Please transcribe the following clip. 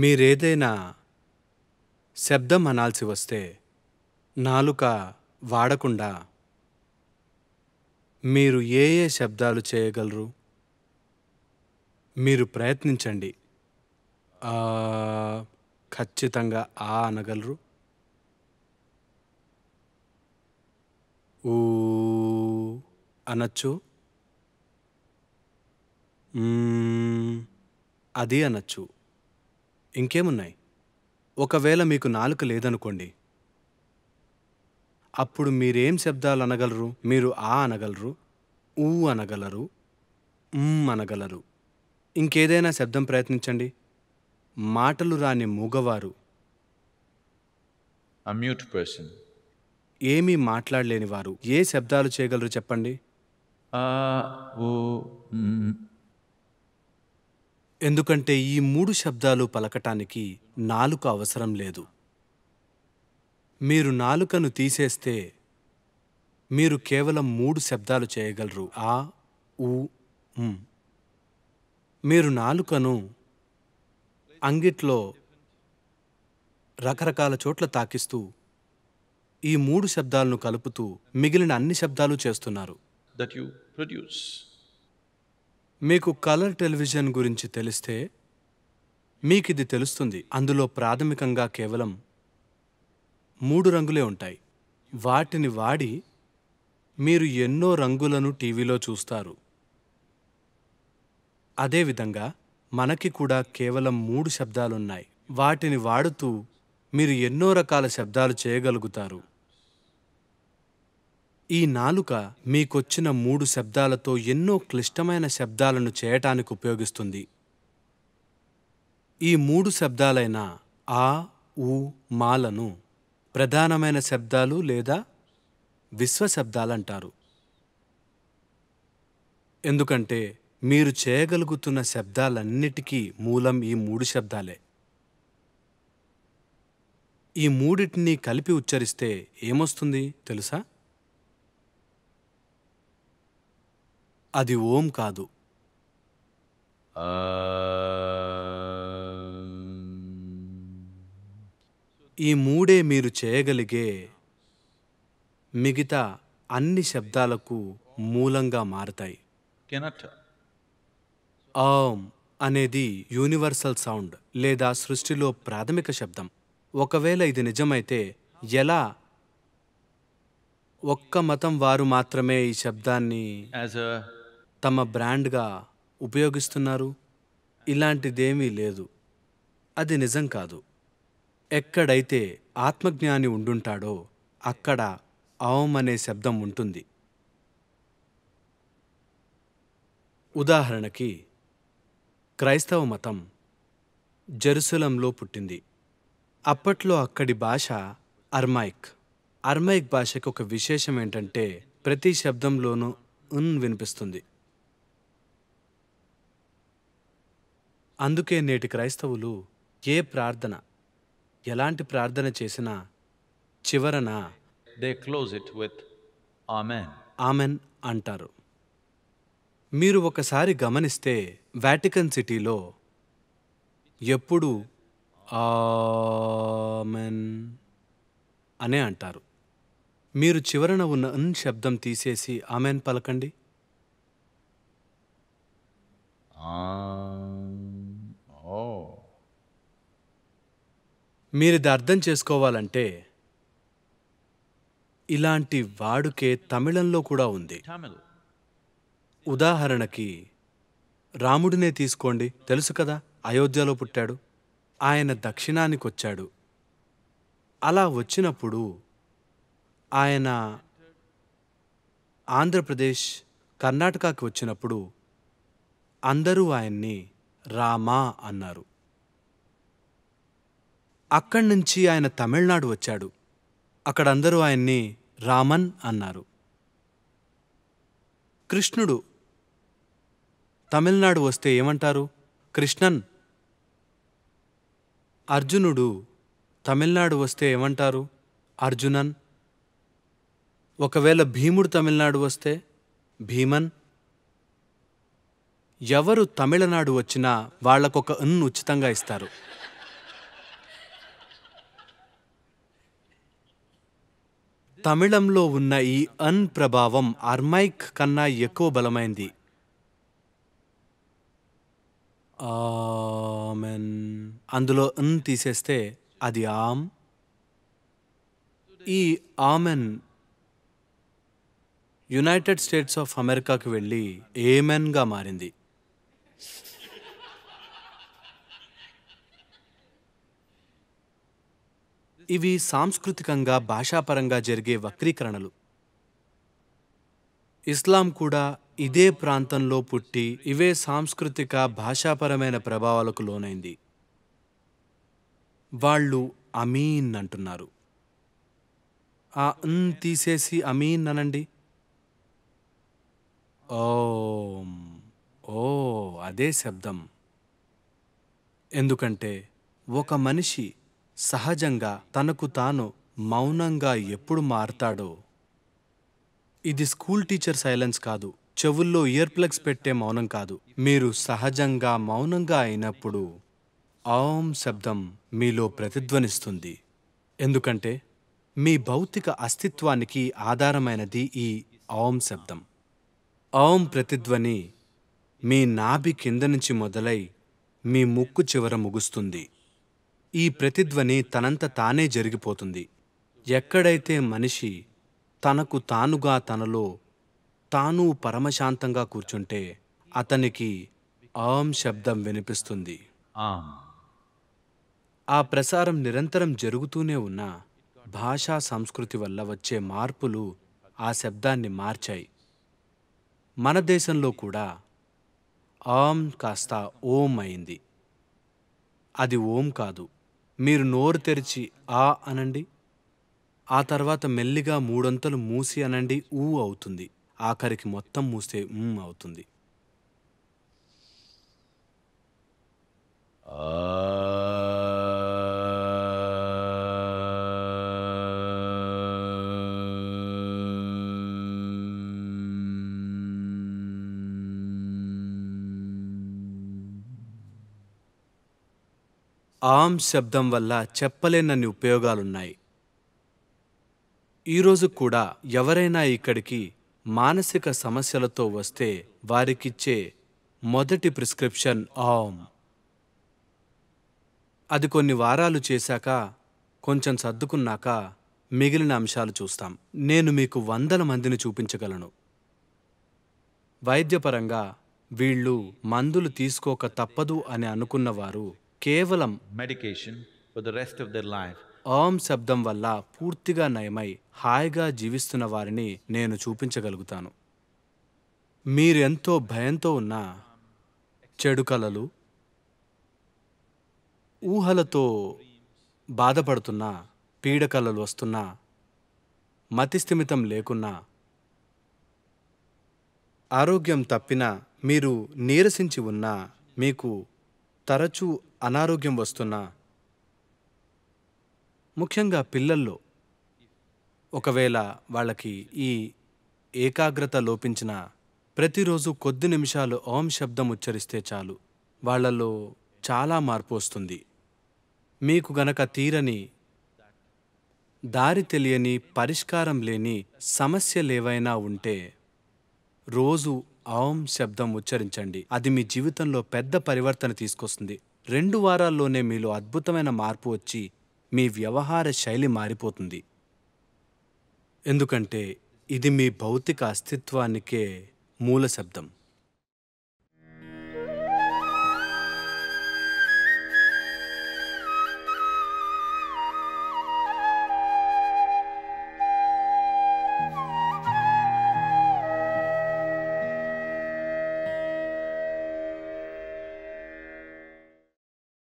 మీరేదైనా శబ్దం అనాల్సి వస్తే నాలుక వాడకుండా మీరు ఏ ఏ శబ్దాలు చేయగలరు మీరు ప్రయత్నించండి ఖచ్చితంగా ఆ అనగలరు ఊ అనొచ్చు అది అనొచ్చు ఇంకేమున్నాయి ఒకవేళ మీకు నాలుక లేదనుకోండి అప్పుడు మీరేం శబ్దాలు అనగలరు మీరు ఆ అనగలరు ఊ అనగలరు అనగలరు ఇంకేదైనా శబ్దం ప్రయత్నించండి మాటలు రాని మూగవారు అమ్యూట్ పర్సన్ ఏమీ మాట్లాడలేని వారు ఏ శబ్దాలు చేయగలరు చెప్పండి ఎందుకంటే ఈ మూడు శబ్దాలు పలకటానికి నాలుక అవసరం లేదు మీరు నాలుకను తీసేస్తే మీరు కేవలం మూడు శబ్దాలు చేయగలరు ఆ ఉ మీరు నాలుకను అంగిట్లో రకరకాల చోట్ల తాకిస్తూ ఈ మూడు శబ్దాలను కలుపుతూ మిగిలిన అన్ని శబ్దాలు చేస్తున్నారు దట్ యు ప్రొడ్యూస్ మీకు కలర్ టెలివిజన్ గురించి తెలిస్తే మీకు ఇది తెలుస్తుంది అందులో ప్రాథమికంగా కేవలం మూడు రంగులే ఉంటాయి వాటిని వాడి మీరు ఎన్నో రంగులను టీవీలో చూస్తారు అదేవిధంగా మనకి కూడా కేవలం మూడు శబ్దాలున్నాయి వాటిని వాడుతూ మీరు ఎన్నో రకాల శబ్దాలు చేయగలుగుతారు ఈ నాలుక మీకొచ్చిన మూడు శబ్దాలతో ఎన్నో క్లిష్టమైన శబ్దాలను చేయటానికి ఉపయోగిస్తుంది ఈ మూడు శబ్దాలైన ఆ ఊ మాలను ప్రధానమైన శబ్దాలు లేదా విశ్వశబ్దాలంటారు ఎందుకంటే మీరు చేయగలుగుతున్న శబ్దాలన్నిటికీ మూలం ఈ మూడు శబ్దాలే ఈ మూడిటిని కలిపి ఉచ్చరిస్తే ఏమొస్తుంది తెలుసా అది ఓం కాదు ఈ మూడే మీరు చేయగలిగే మిగతా అన్ని శబ్దాలకు మూలంగా మారతాయి ఆమ్ అనేది యూనివర్సల్ సౌండ్ లేదా సృష్టిలో ప్రాథమిక శబ్దం ఒకవేళ ఇది నిజమైతే ఎలా ఒక్క మతం వారు మాత్రమే ఈ శబ్దాన్ని యాజ్ తమ బ్రాండ్గా ఉపయోగిస్తున్నారు ఇలాంటిదేమీ లేదు అది నిజం కాదు ఎక్కడైతే ఆత్మజ్ఞాని ఉండుంటాడో అక్కడ అవం అనే శబ్దం ఉంటుంది ఉదాహరణకి క్రైస్తవ మతం జెరుసలంలో పుట్టింది అప్పట్లో అక్కడి భాష అర్మైక్ అర్మైక్ భాషకు ఒక విశేషం ఏంటంటే ప్రతి శబ్దంలోనూ ఉన్ వినిపిస్తుంది అందుకే నేటి క్రైస్తవులు ఏ ప్రార్థన ఎలాంటి ప్రార్థన చేసినా చివరన they close it with amen amen అంటారు మీరు ఒకసారి గమనిస్తే వాటికన్ సిటీలో ఎప్పుడు ఆమెన్ అనే అంటారు మీరు చివరన ఉన్న అన్ శబ్దం తీసేసి ఆమెన్ పలకండి మీరు ఇది అర్థం చేసుకోవాలంటే ఇలాంటి వాడుకే తమిళంలో కూడా ఉంది ఉదాహరణకి రాముడినే తీసుకోండి తెలుసు కదా అయోధ్యలో పుట్టాడు ఆయన దక్షిణానికి వచ్చాడు అలా వచ్చినప్పుడు ఆయన ఆంధ్రప్రదేశ్ కర్ణాటకకి వచ్చినప్పుడు అందరూ ఆయన్ని రామా అన్నారు అక్కడి నుంచి ఆయన తమిళనాడు వచ్చాడు అక్కడందరూ ఆయన్ని రామన్ అన్నారు కృష్ణుడు తమిళనాడు వస్తే ఏమంటారు కృష్ణన్ అర్జునుడు తమిళనాడు వస్తే ఏమంటారు అర్జునన్ ఒకవేళ భీముడు తమిళనాడు వస్తే భీమన్ ఎవరు తమిళనాడు వచ్చినా వాళ్లకొక అన్ ఉచితంగా ఇస్తారు తమిళంలో ఉన్న ఈ అన్ ప్రభావం అర్మైక్ కన్నా ఎక్కువ బలమైంది అందులో అన్ తీసేస్తే అది ఆమ్ ఈ ఆమెన్ యునైటెడ్ స్టేట్స్ ఆఫ్ అమెరికాకి వెళ్ళి ఏమెన్గా మారింది ఇవి సాంస్కృతికంగా భాషాపరంగా జరిగే వక్రీకరణలు ఇస్లాం కూడా ఇదే ప్రాంతంలో పుట్టి ఇవే సాంస్కృతిక భాషాపరమైన ప్రభావాలకు లోనైంది వాళ్ళు అమీన్ అంటున్నారు ఆ అన్ తీసేసి అమీన్ అనండి ఓం ఓ అదే శబ్దం ఎందుకంటే ఒక మనిషి సహజంగా తనకు తాను మౌనంగా ఎప్పుడు మారతాడో ఇది స్కూల్ టీచర్ సైలెన్స్ కాదు చెవుల్లో ఇయర్ పెట్టే మౌనం కాదు మీరు సహజంగా మౌనంగా అయినప్పుడు ఆం శబ్దం మీలో ప్రతిధ్వనిస్తుంది ఎందుకంటే మీ భౌతిక అస్తిత్వానికి ఆధారమైనది ఈ ఆం శబ్దం ఆం ప్రతిధ్వని మీ నాభి కింద నుంచి మొదలై మీ ముక్కు చివర ముగుస్తుంది ఈ ప్రతిధ్వని తనంత తానే జరిగిపోతుంది ఎక్కడైతే మనిషి తనకు తానుగా తనలో తాను పరమశాంతంగా కూర్చుంటే అతనికి ఆం శబ్దం వినిపిస్తుంది ఆ ప్రసారం నిరంతరం జరుగుతూనే ఉన్న భాషా సంస్కృతి వల్ల వచ్చే మార్పులు ఆ శబ్దాన్ని మార్చాయి మన దేశంలో కూడా ఆం కాస్త ఓం అయింది అది ఓం కాదు మీరు నోరు తెరిచి ఆ అనండి ఆ తర్వాత మెల్లిగా మూడంతలు మూసి అనండి ఊ అవుతుంది ఆఖరికి మొత్తం మూస్తే అవుతుంది ఆ ఆమ్ శబ్దం వల్ల చెప్పలేనన్ని ఉపయోగాలున్నాయి ఈరోజు కూడా ఎవరైనా ఇక్కడికి మానసిక సమస్యలతో వస్తే వారికిచ్చే మొదటి ప్రిస్క్రిప్షన్ ఆమ్ అది కొన్ని వారాలు చేశాక కొంచెం సర్దుకున్నాక మిగిలిన అంశాలు చూస్తాం నేను మీకు వందల మందిని చూపించగలను వైద్యపరంగా వీళ్ళు మందులు తీసుకోక తప్పదు అని అనుకున్నవారు కేవలం medication for the rest of their life Aum శబ్దం వల్ల పూర్తిగా నయమై హాయిగా జీవిస్తున్న వారిని నేను చూపించగలుగుతాను మీరెంతో భయంతో ఉన్న చెడు కలలు ఊహలతో బాధపడుతున్న పీడకలలు వస్తున్నా మతిస్థిమితం లేకున్నా ఆరోగ్యం తప్పినా మీరు నీరసించి ఉన్నా మీకు తరచూ అనారోగ్యం వస్తున్నా ముఖ్యంగా పిల్లల్లో ఒకవేళ వాళ్ళకి ఈ ఏకాగ్రత లోపించిన ప్రతిరోజు కొద్ది నిమిషాలు ఓం శబ్దం ఉచ్చరిస్తే చాలు వాళ్లలో చాలా మార్పు వస్తుంది మీకు గనక తీరని దారి తెలియని పరిష్కారం లేని సమస్యలేవైనా ఉంటే రోజు ఓం శబ్దం ఉచ్చరించండి అది మీ జీవితంలో పెద్ద పరివర్తన తీసుకొస్తుంది రెండు వారాల్లోనే మీలో అద్భుతమైన మార్పు వచ్చి మీ వ్యవహార శైలి మారిపోతుంది ఎందుకంటే ఇది మీ భౌతిక అస్తిత్వానికే మూల శబ్దం